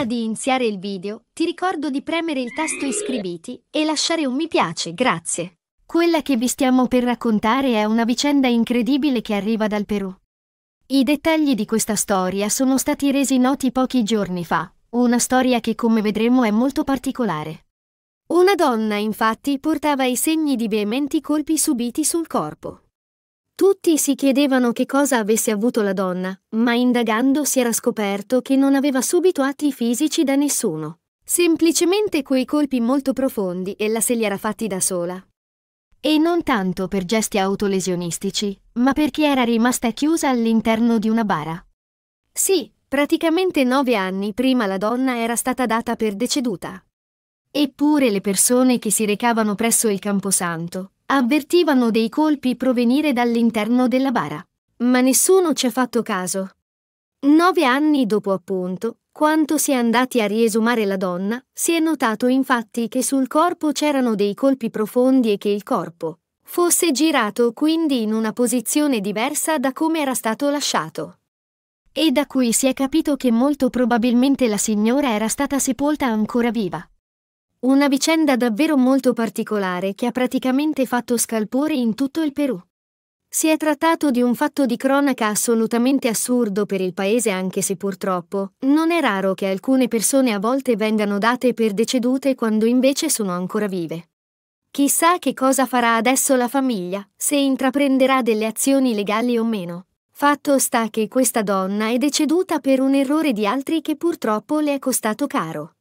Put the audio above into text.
Prima di iniziare il video, ti ricordo di premere il tasto iscriviti e lasciare un mi piace, grazie. Quella che vi stiamo per raccontare è una vicenda incredibile che arriva dal Perù. I dettagli di questa storia sono stati resi noti pochi giorni fa, una storia che come vedremo è molto particolare. Una donna infatti portava i segni di veementi colpi subiti sul corpo, tutti si chiedevano che cosa avesse avuto la donna, ma indagando si era scoperto che non aveva subito atti fisici da nessuno. Semplicemente quei colpi molto profondi ella se li era fatti da sola. E non tanto per gesti autolesionistici, ma perché era rimasta chiusa all'interno di una bara. Sì, praticamente nove anni prima la donna era stata data per deceduta. Eppure le persone che si recavano presso il Camposanto, avvertivano dei colpi provenire dall'interno della bara. Ma nessuno ci ha fatto caso. Nove anni dopo appunto, quanto si è andati a riesumare la donna, si è notato infatti che sul corpo c'erano dei colpi profondi e che il corpo fosse girato quindi in una posizione diversa da come era stato lasciato. E da qui si è capito che molto probabilmente la signora era stata sepolta ancora viva. Una vicenda davvero molto particolare che ha praticamente fatto scalpore in tutto il Perù. Si è trattato di un fatto di cronaca assolutamente assurdo per il paese anche se purtroppo non è raro che alcune persone a volte vengano date per decedute quando invece sono ancora vive. Chissà che cosa farà adesso la famiglia, se intraprenderà delle azioni legali o meno. Fatto sta che questa donna è deceduta per un errore di altri che purtroppo le è costato caro.